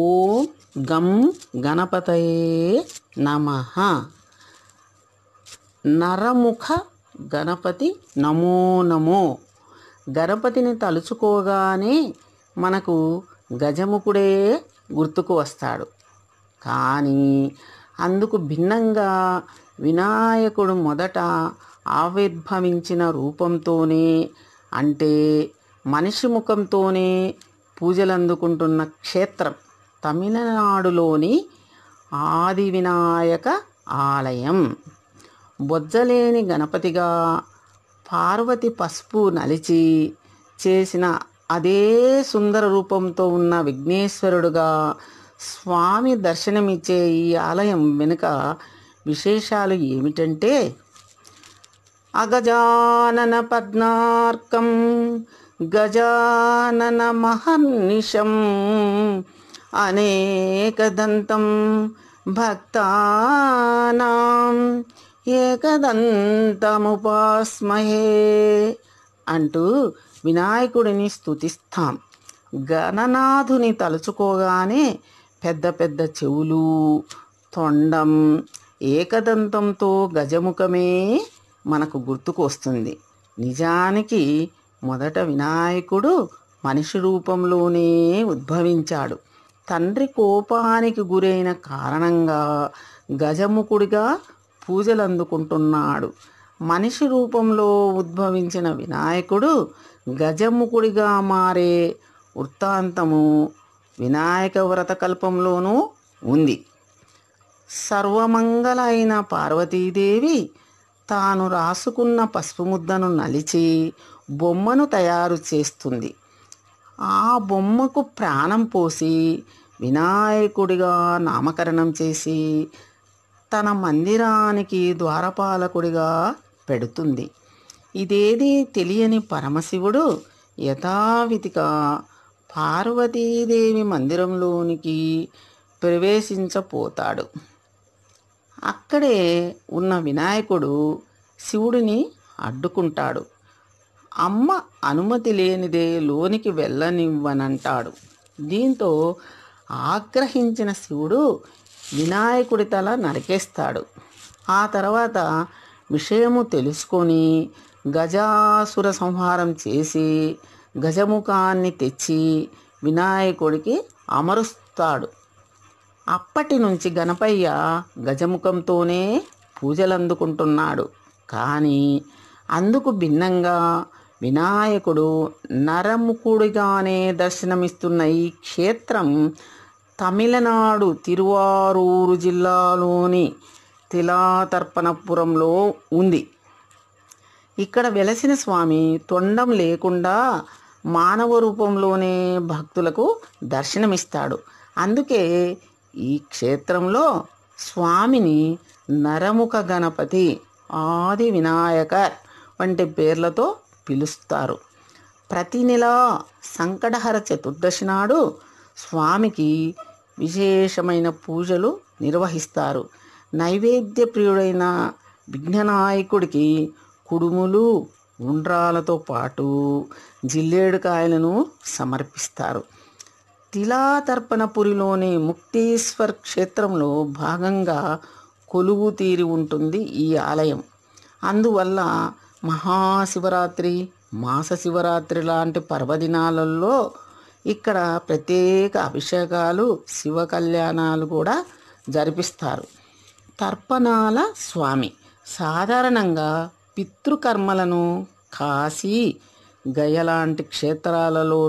ఓం గం గణపతయే నమ నరముఖ గణపతి నమో నమో గణపతిని తలుచుకోగానే మనకు గజముఖుడే గుర్తుకు వస్తాడు కానీ అందుకు భిన్నంగా వినాయకుడు మొదట ఆవిర్భవించిన రూపంతోనే అంటే మనిషి ముఖంతోనే పూజలు అందుకుంటున్న క్షేత్రం తమిళనాడులోని ఆది వినాయక ఆలయం బొజ్జలేని గణపతిగా పార్వతి పసుపు నలిచి చేసిన అదే సుందర రూపంతో ఉన్న విఘ్నేశ్వరుడుగా స్వామి దర్శనమిచ్చే ఈ ఆలయం వెనుక విశేషాలు ఏమిటంటే అగజానన పద్నార్కం గజానన మహర్నిషం అనేకదంతం భక్తానాం ఏకదంతముపాస్మహే అంటూ వినాయకుడిని స్థుతిస్తాం గణనాథుని తలుచుకోగానే పెద్ద పెద్ద చెవులు తొండం ఏకదంతంతో గజముఖమే మనకు గుర్తుకొస్తుంది నిజానికి మొదట వినాయకుడు మనిషి రూపంలోనే ఉద్భవించాడు తండ్రి కోపానికి గురైన కారణంగా గజముఖుడిగా పూజలు అందుకుంటున్నాడు మనిషి రూపంలో ఉద్భవించిన వినాయకుడు గజముఖుడిగా మారే వృత్తాంతము వినాయక వ్రత కల్పంలోనూ ఉంది అయిన పార్వతీదేవి తాను రాసుకున్న పసుపు ముద్దను నలిచి బొమ్మను తయారు చేస్తుంది ఆ బొమ్మకు ప్రాణం పోసి వినాయకుడిగా నామకరణం చేసి తన మందిరానికి ద్వారపాలకుడిగా పెడుతుంది ఇదేది తెలియని పరమశివుడు యథావిధిగా పార్వతీదేవి మందిరంలోనికి ప్రవేశించపోతాడు అక్కడే ఉన్న వినాయకుడు శివుడిని అడ్డుకుంటాడు అమ్మ అనుమతి లేనిదే లోనికి వెళ్ళనివ్వనంటాడు దీంతో ఆగ్రహించిన శివుడు వినాయకుడి తల నరికేస్తాడు ఆ తర్వాత విషయము తెలుసుకొని గజాసుర సంహారం చేసి గజముఖాన్ని తెచ్చి వినాయకుడికి అమరుస్తాడు అప్పటి నుంచి గణపయ్య గజముఖంతోనే పూజలందుకుంటున్నాడు కానీ అందుకు భిన్నంగా వినాయకుడు నరముకుడిగానే దర్శనమిస్తున్న ఈ క్షేత్రం తమిళనాడు తిరువారూరు జిల్లాలోని తిలాతర్పణపురంలో ఉంది ఇక్కడ వెలసిన స్వామి తొండం లేకుండా మానవ రూపంలోనే భక్తులకు దర్శనమిస్తాడు అందుకే ఈ క్షేత్రంలో స్వామిని నరముఖ గణపతి ఆది వినాయకర్ వంటి పేర్లతో పిలుస్తారు ప్రతి నెల సంకటహర చతుర్దశి నాడు స్వామికి విశేషమైన పూజలు నిర్వహిస్తారు నైవేద్య ప్రియుడైన విఘ్ననాయకుడికి కుడుములు ఉండ్రాలతో పాటు జిల్లేడుకాయలను సమర్పిస్తారు తిలాతర్పణపురిలోని ముక్తేశ్వర్ క్షేత్రంలో భాగంగా కొలువు తీరి ఉంటుంది ఈ ఆలయం అందువల్ల మహాశివరాత్రి మాస శివరాత్రి లాంటి పర్వదినాలలో ఇక్కడ ప్రత్యేక అభిషేకాలు శివ కళ్యాణాలు కూడా జరిపిస్తారు తర్పణాల స్వామి సాధారణంగా పితృకర్మలను కాశీ గయ లాంటి క్షేత్రాలలో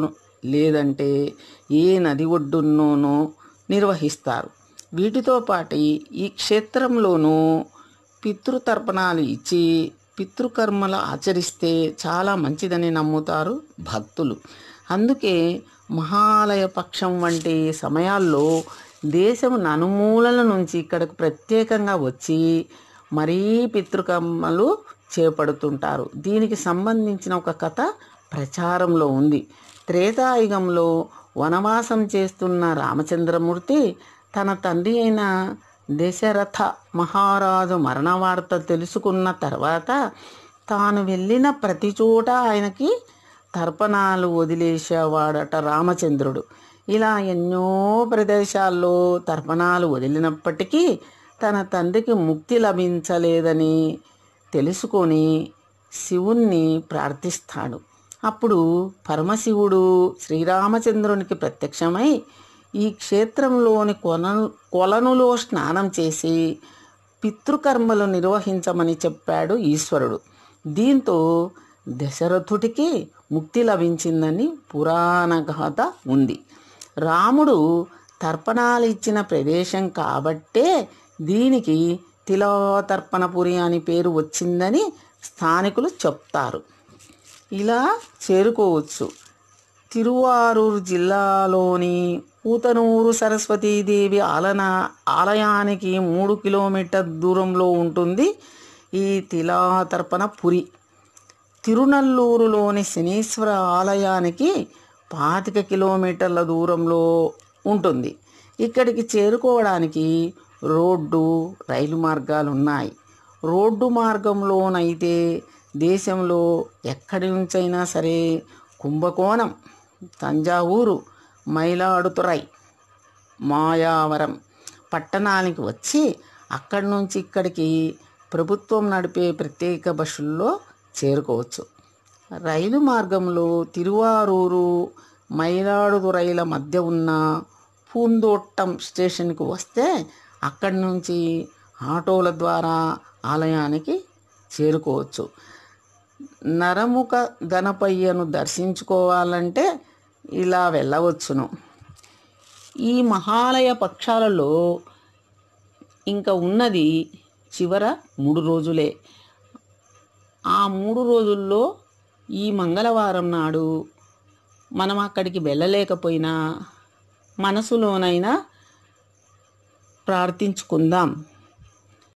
లేదంటే ఏ నది ఒడ్డున్నోనో నిర్వహిస్తారు వీటితో పాటు ఈ క్షేత్రంలోనూ పితృతర్పణాలు ఇచ్చి పితృకర్మలు ఆచరిస్తే చాలా మంచిదని నమ్ముతారు భక్తులు అందుకే మహాలయ పక్షం వంటి సమయాల్లో దేశం నలుమూలల నుంచి ఇక్కడకు ప్రత్యేకంగా వచ్చి మరీ పితృకర్మలు చేపడుతుంటారు దీనికి సంబంధించిన ఒక కథ ప్రచారంలో ఉంది త్రేతాయుగంలో వనవాసం చేస్తున్న రామచంద్రమూర్తి తన తండ్రి అయిన దశరథ మహారాజు మరణవార్త తెలుసుకున్న తర్వాత తాను వెళ్ళిన ప్రతి చోట ఆయనకి తర్పణాలు వదిలేసేవాడట రామచంద్రుడు ఇలా ఎన్నో ప్రదేశాల్లో తర్పణాలు వదిలినప్పటికీ తన తండ్రికి ముక్తి లభించలేదని తెలుసుకొని శివుణ్ణి ప్రార్థిస్తాడు అప్పుడు పరమశివుడు శ్రీరామచంద్రునికి ప్రత్యక్షమై ఈ క్షేత్రంలోని కొన కొలనులో స్నానం చేసి పితృకర్మలు నిర్వహించమని చెప్పాడు ఈశ్వరుడు దీంతో దశరథుడికి ముక్తి లభించిందని పురాణ గాథ ఉంది రాముడు తర్పణాలు ఇచ్చిన ప్రదేశం కాబట్టే దీనికి తిలోతర్పణపురి అని పేరు వచ్చిందని స్థానికులు చెప్తారు ఇలా చేరుకోవచ్చు తిరువారూరు జిల్లాలోని కూతనూరు సరస్వతీదేవి ఆలన ఆలయానికి మూడు కిలోమీటర్ దూరంలో ఉంటుంది ఈ తిలాతర్పణ పురి తిరునల్లూరులోని శనీశ్వర ఆలయానికి పాతిక కిలోమీటర్ల దూరంలో ఉంటుంది ఇక్కడికి చేరుకోవడానికి రోడ్డు రైలు మార్గాలు ఉన్నాయి రోడ్డు మార్గంలోనైతే దేశంలో ఎక్కడి నుంచైనా సరే కుంభకోణం తంజావూరు మైలాడుతురై మాయావరం పట్టణానికి వచ్చి అక్కడి నుంచి ఇక్కడికి ప్రభుత్వం నడిపే ప్రత్యేక బస్సుల్లో చేరుకోవచ్చు రైలు మార్గంలో తిరువారూరు మయిలాడుతురైల మధ్య ఉన్న పూందోట్టం స్టేషన్కి వస్తే అక్కడి నుంచి ఆటోల ద్వారా ఆలయానికి చేరుకోవచ్చు నరముఖ గణపయ్యను దర్శించుకోవాలంటే ఇలా వెళ్ళవచ్చును ఈ మహాలయ పక్షాలలో ఇంకా ఉన్నది చివర మూడు రోజులే ఆ మూడు రోజుల్లో ఈ మంగళవారం నాడు మనం అక్కడికి వెళ్ళలేకపోయినా మనసులోనైనా ప్రార్థించుకుందాం